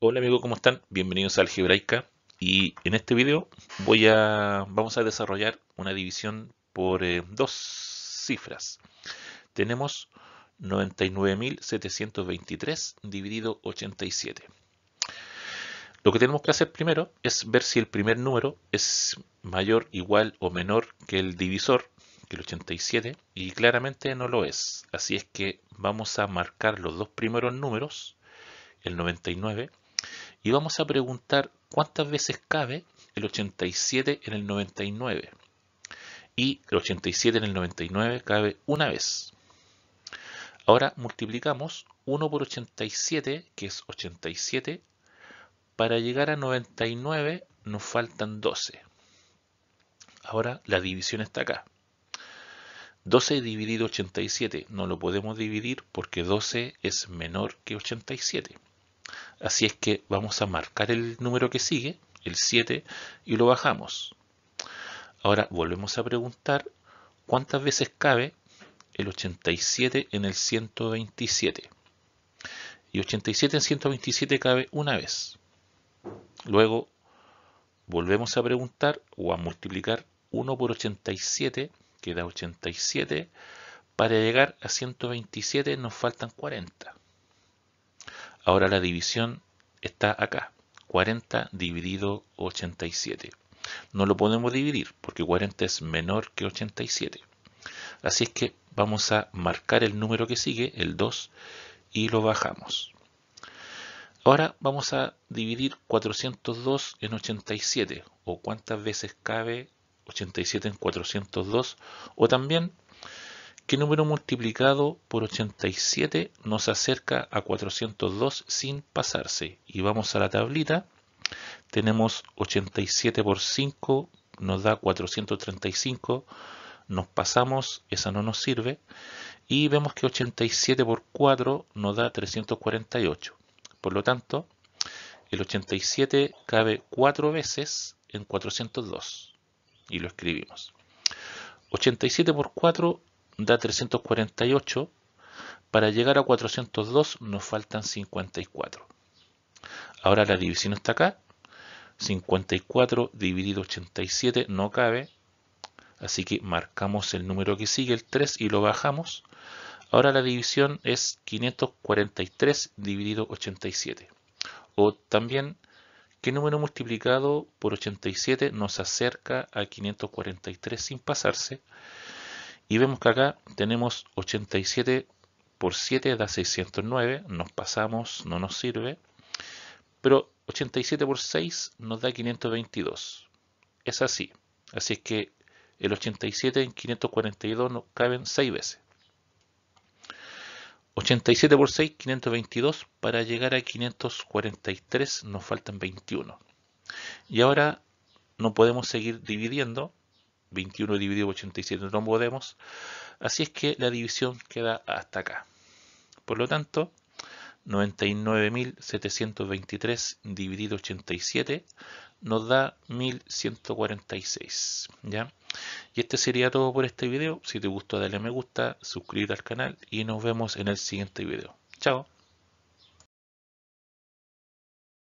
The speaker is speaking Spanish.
Hola amigos, ¿cómo están? Bienvenidos a Algebraica y en este video voy a, vamos a desarrollar una división por eh, dos cifras. Tenemos 99.723 dividido 87. Lo que tenemos que hacer primero es ver si el primer número es mayor, igual o menor que el divisor, que el 87, y claramente no lo es. Así es que vamos a marcar los dos primeros números, el 99 y vamos a preguntar cuántas veces cabe el 87 en el 99. Y el 87 en el 99 cabe una vez. Ahora multiplicamos 1 por 87, que es 87. Para llegar a 99 nos faltan 12. Ahora la división está acá. 12 dividido 87 no lo podemos dividir porque 12 es menor que 87. Así es que vamos a marcar el número que sigue, el 7, y lo bajamos. Ahora volvemos a preguntar cuántas veces cabe el 87 en el 127. Y 87 en 127 cabe una vez. Luego volvemos a preguntar o a multiplicar 1 por 87, queda 87. Para llegar a 127 nos faltan 40. Ahora la división está acá. 40 dividido 87. No lo podemos dividir porque 40 es menor que 87. Así es que vamos a marcar el número que sigue, el 2, y lo bajamos. Ahora vamos a dividir 402 en 87, o cuántas veces cabe 87 en 402, o también ¿Qué número multiplicado por 87 nos acerca a 402 sin pasarse? Y vamos a la tablita. Tenemos 87 por 5 nos da 435. Nos pasamos, esa no nos sirve. Y vemos que 87 por 4 nos da 348. Por lo tanto, el 87 cabe 4 veces en 402. Y lo escribimos. 87 por 4 da 348, para llegar a 402 nos faltan 54. Ahora la división está acá, 54 dividido 87 no cabe, así que marcamos el número que sigue, el 3, y lo bajamos. Ahora la división es 543 dividido 87. O también, ¿qué número multiplicado por 87 nos acerca a 543 sin pasarse? Y vemos que acá tenemos 87 por 7 da 609, nos pasamos, no nos sirve. Pero 87 por 6 nos da 522. Es así. Así es que el 87 en 542 nos caben 6 veces. 87 por 6, 522. Para llegar a 543 nos faltan 21. Y ahora no podemos seguir dividiendo 21 dividido por 87 no podemos. Así es que la división queda hasta acá. Por lo tanto, 99.723 dividido 87 nos da 1.146. ¿ya? Y este sería todo por este video. Si te gustó dale me gusta, suscríbete al canal y nos vemos en el siguiente video. Chao.